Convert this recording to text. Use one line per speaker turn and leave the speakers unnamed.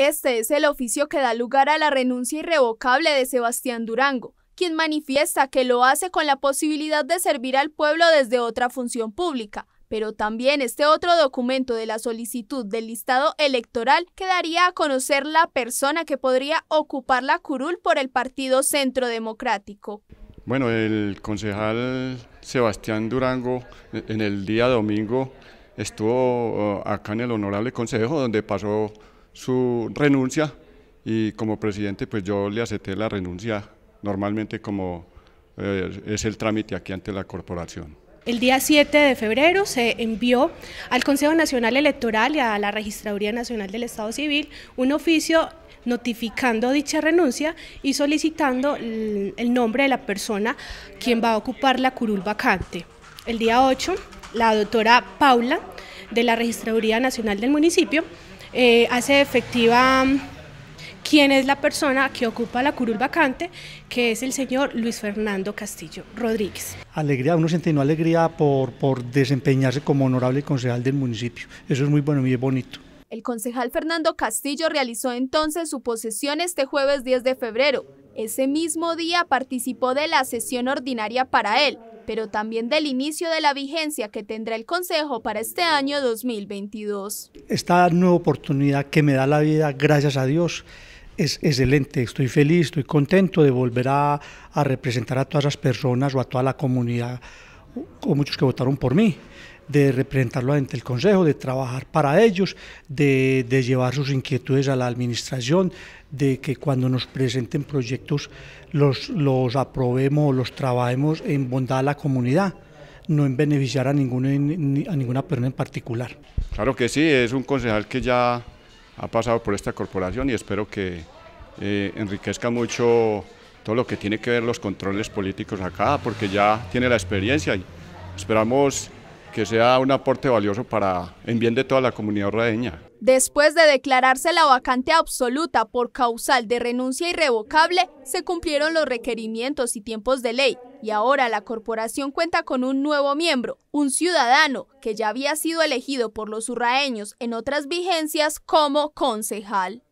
Este es el oficio que da lugar a la renuncia irrevocable de Sebastián Durango, quien manifiesta que lo hace con la posibilidad de servir al pueblo desde otra función pública, pero también este otro documento de la solicitud del listado electoral quedaría a conocer la persona que podría ocupar la curul por el Partido Centro Democrático.
Bueno, el concejal Sebastián Durango eh, en el día domingo estuvo eh, acá en el Honorable Consejo donde pasó su renuncia y como presidente pues yo le acepté la renuncia normalmente como eh, es el trámite aquí ante la corporación.
El día 7 de febrero se envió al Consejo Nacional Electoral y a la Registraduría Nacional del Estado Civil un oficio notificando dicha renuncia y solicitando el nombre de la persona quien va a ocupar la curul vacante. El día 8, la doctora Paula de la Registraduría Nacional del Municipio eh, hace efectiva quién es la persona que ocupa la curul vacante, que es el señor Luis Fernando Castillo Rodríguez.
Alegría, uno siente una alegría por, por desempeñarse como honorable concejal del municipio. Eso es muy bueno y bonito.
El concejal Fernando Castillo
realizó entonces su posesión este jueves 10 de febrero. Ese mismo día participó de la sesión ordinaria para él, pero también del inicio de la vigencia que tendrá el Consejo para este año 2022.
Esta nueva oportunidad que me da la vida, gracias a Dios, es excelente, estoy feliz, estoy contento de volver a, a representar a todas las personas o a toda la comunidad o muchos que votaron por mí, de representarlo ante el Consejo, de trabajar para ellos, de, de, llevar sus inquietudes a la administración, de que cuando nos presenten proyectos los, los aprobemos, los trabajemos en bondad a la comunidad no en beneficiar a, ninguna a ninguna persona en particular.
Claro que sí, es un concejal que ya ha pasado por esta corporación y espero que eh, enriquezca mucho todo lo que tiene que ver los controles políticos acá, porque ya tiene la experiencia y esperamos que sea un aporte valioso para en bien de toda la comunidad urraeña.
Después de declararse la vacante absoluta por causal de renuncia irrevocable, se cumplieron los requerimientos y tiempos de ley y ahora la corporación cuenta con un nuevo miembro, un ciudadano que ya había sido elegido por los urraeños en otras vigencias como concejal.